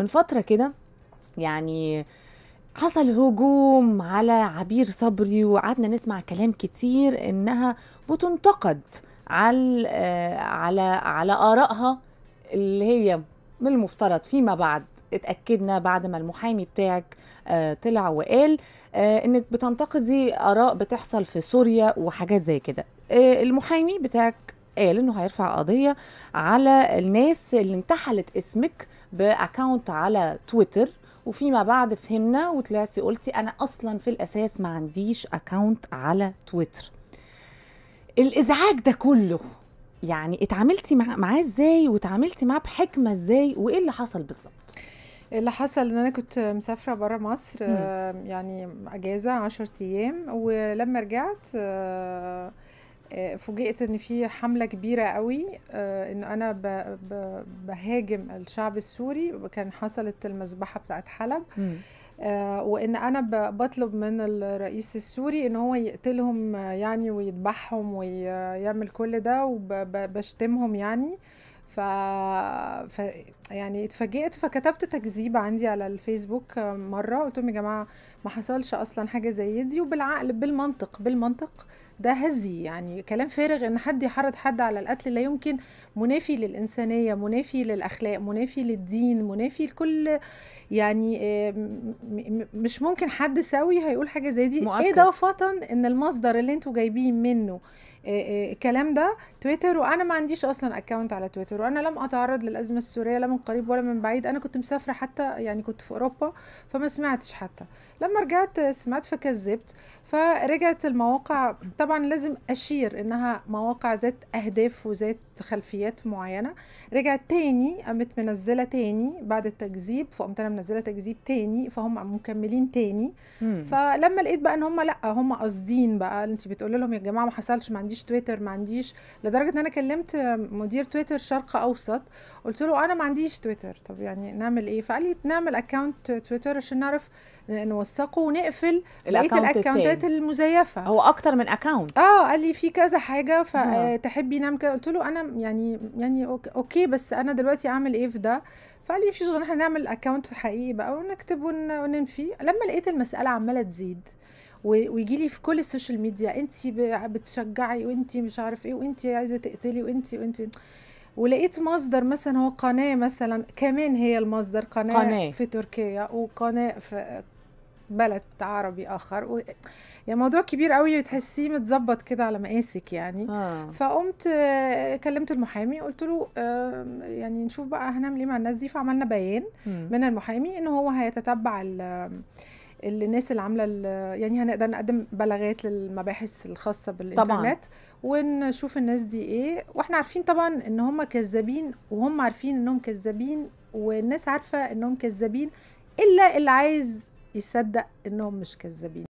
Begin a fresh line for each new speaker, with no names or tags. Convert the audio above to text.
من فترة كده يعني حصل هجوم على عبير صبري وقعدنا نسمع كلام كتير انها بتنتقد على آه، على على ارائها اللي هي من المفترض فيما بعد اتاكدنا بعد ما المحامي بتاعك آه، طلع وقال آه، انك بتنتقدي اراء بتحصل في سوريا وحاجات زي كده المحامي بتاعك قال انه هيرفع قضيه على الناس اللي انتحلت اسمك باكونت على تويتر وفيما بعد فهمنا وطلعتي قلتي انا اصلا في الاساس ما عنديش اكونت على تويتر الازعاج ده كله يعني اتعاملتي معاه ازاي وتعاملتي معاه بحكمه ازاي وايه اللي حصل بالظبط
إيه اللي حصل ان انا كنت مسافره بره مصر يعني اجازه 10 ايام ولما رجعت آه، آه، فوجئت ان في حمله كبيره قوي آه، ان انا بهاجم الشعب السوري وكان حصلت المذبحه بتاعت حلب م. آه، وان انا بطلب من الرئيس السوري ان هو يقتلهم يعني ويذبحهم ويعمل كل ده وبشتمهم يعني ف... ف يعني اتفاجئت فكتبت تكذيب عندي على الفيسبوك مره قلت لهم يا جماعه ما حصلش اصلا حاجه زي دي وبالعقل بالمنطق بالمنطق ده هزي يعني كلام فارغ ان حد يحرض حد على القتل لا يمكن منافي للانسانيه منافي للاخلاق منافي للدين منافي لكل يعني آه، مش ممكن حد سوي هيقول حاجه زي دي إيه مؤكد. اضافه ان المصدر اللي انتوا جايبين منه آه، آه، الكلام ده تويتر وانا ما عنديش اصلا اكونت على تويتر وانا لم اتعرض للازمه السوريه لا من قريب ولا من بعيد انا كنت مسافره حتى يعني كنت في اوروبا فما سمعتش حتى لما رجعت سمعت فكذبت فرجعت المواقع طبعا طبعا لازم أشير إنها مواقع ذات أهداف وذات خلفيات معينه رجعت تاني قامت منزله تاني بعد التكذيب فقمت انا منزله تكذيب تاني فهم مكملين تاني مم. فلما لقيت بقى ان هم لا هم قاصدين بقى انت بتقول لهم يا جماعه ما حصلش ما عنديش تويتر ما عنديش لدرجه ان انا كلمت مدير تويتر شرق اوسط قلت له انا ما عنديش تويتر طب يعني نعمل ايه فقال لي نعمل اكونت تويتر عشان نعرف نوثقه ونقفل بقيه الاكونتات المزيفه هو اكتر من اكونت اه قال لي في كذا حاجه فتحبي آه. نعمل كده قلت له انا يعني يعني اوكي بس انا دلوقتي اعمل ايه في ده فقال لي مفيش غير ان احنا نعمل اكونت حقيقي بقى ونكتب وننفي لما لقيت المساله عماله تزيد ويجي لي في كل السوشيال ميديا انت بتشجعي وانت مش عارف ايه وانت عايزه تقتلي وانت وانت ولقيت مصدر مثلا هو قناه مثلا كمان هي المصدر قناه, قناة. في تركيا وقناه في بلد عربي اخر و... يعني موضوع كبير قوي وتحسيه متظبط كده على مقاسك يعني آه. فقمت آه، كلمت المحامي قلت له يعني نشوف بقى هنعمل ايه مع الناس دي فعملنا بيان م. من المحامي ان هو هيتتبع الناس اللي عامله يعني هنقدر نقدم بلاغات للمباحث الخاصه بالانترنت طبعا. ونشوف الناس دي ايه واحنا عارفين طبعا ان هم كذابين وهم عارفين انهم كذابين والناس عارفه انهم كذابين الا اللي عايز يصدق انهم مش كذابين